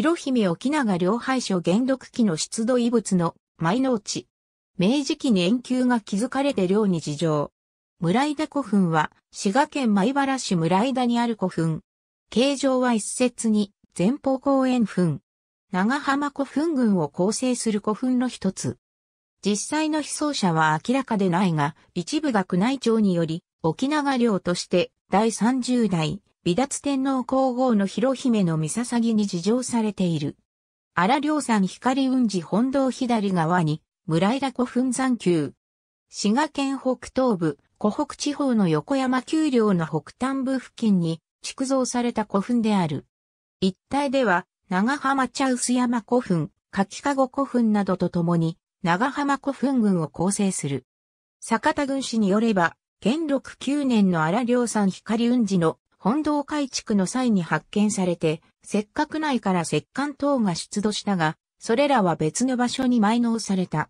広姫沖永両廃所原毒期の出土遺物の埋納地。明治期に円球が築かれて寮に事情。村井田古墳は、滋賀県米原市村井田にある古墳。形状は一説に、前方後円墳。長浜古墳群を構成する古墳の一つ。実際の被葬者は明らかでないが、一部が宮内庁により、沖永領として第30代美達天皇皇后の広姫の三笹に事情されている。荒良山光雲寺本堂左側に、村枝古墳山丘。滋賀県北東部、湖北地方の横山丘陵の北端部付近に、築造された古墳である。一帯では、長浜茶臼山古墳、柿籠古墳などとともに、長浜古墳群を構成する。坂田軍師によれば、元禄9年の荒良山光雲寺の本堂改築の際に発見されて、石く内から石棺等が出土したが、それらは別の場所に埋納された。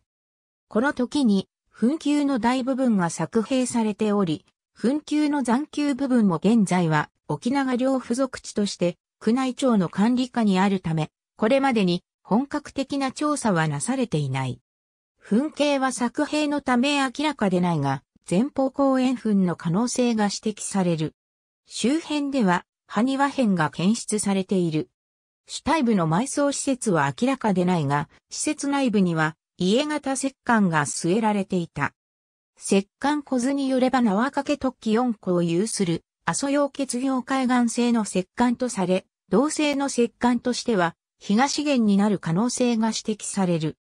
この時に、墳丘の大部分が作兵されており、墳丘の残丘部分も現在は沖縄領付属地として宮内庁の管理下にあるため、これまでに本格的な調査はなされていない。墳形は作兵のため明らかでないが、前方後円墳の可能性が指摘される。周辺では、埴輪片が検出されている。主体部の埋葬施設は明らかでないが、施設内部には家型石棺が据えられていた。石棺小図によれば縄掛け突起4個を有する、阿蘇溶血業海岸製の石棺とされ、同性の石棺としては、東源になる可能性が指摘される。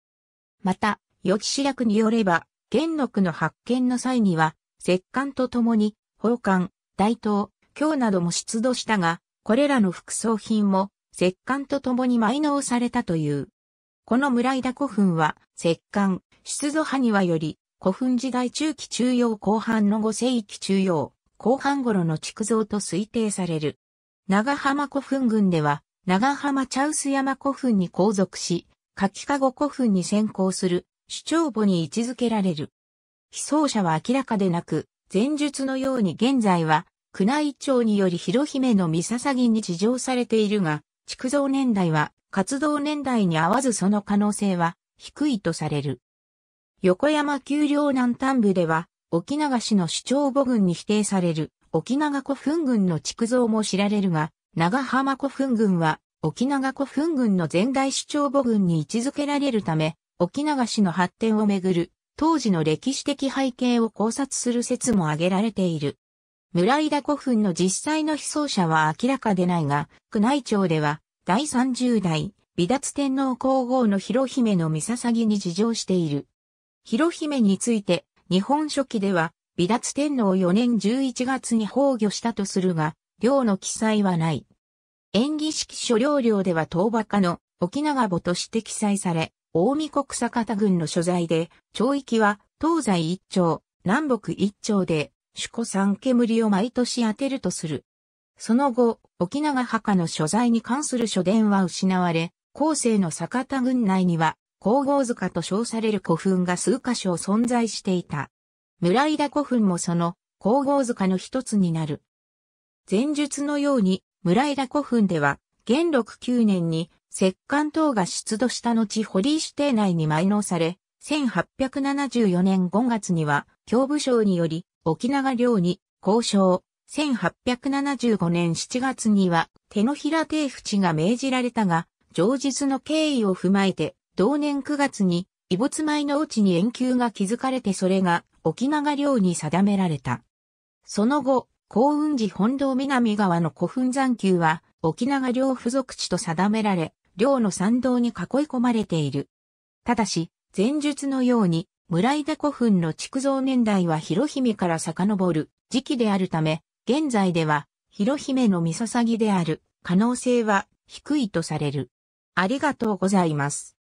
また、予期志略によれば、元禄の発見の際には、石棺とともに、宝冠、大刀、今日なども出土したが、これらの副葬品も石棺と共に埋納されたという。この村井田古墳は石棺、出土派にはより、古墳時代中期中央後半の五世紀中央、後半頃の築造と推定される。長浜古墳群では、長浜茶臼山古墳に後続し、柿籠古墳に先行する、主張墓に位置づけられる。被葬者は明らかでなく、前述のように現在は宮内庁により広姫の三笹に地上されているが、築造年代は活動年代に合わずその可能性は低いとされる。横山丘陵南端部では、沖永市の市長母群に否定される沖永古墳群の築造も知られるが、長浜古墳群は沖永古墳群の前代市長母群に位置づけられるため、沖永市の発展をめぐる当時の歴史的背景を考察する説も挙げられている。村井田古墳の実際の被葬者は明らかでないが、宮内庁では、第30代、美達天皇皇后の広姫の三捧に事情している。広姫について、日本書紀では、美達天皇4年11月に崩御したとするが、領の記載はない。演技式書領領では東馬家の沖永母として記載され、大見国坂田軍の所在で、町域は東西一丁、南北一丁で、主さ三煙を毎年当てるとする。その後、沖縄墓の所在に関する書伝は失われ、後世の坂田郡内には、皇后塚と称される古墳が数箇所存在していた。村井田古墳もその皇后塚の一つになる。前述のように、村井田古墳では、元禄九年に石棺等が出土した後堀井指定内に埋納され、1874年5月には、教部省により、沖永領に交渉。1875年7月には手のひら定淵が命じられたが、上日の経緯を踏まえて、同年9月に、異没前のうちに遠球が築かれてそれが沖永領に定められた。その後、幸運寺本堂南側の古墳残丘は沖永領付属地と定められ、領の参道に囲い込まれている。ただし、前述のように村井田古墳の築造年代は広姫から遡る時期であるため、現在では広姫のみそさぎである可能性は低いとされる。ありがとうございます。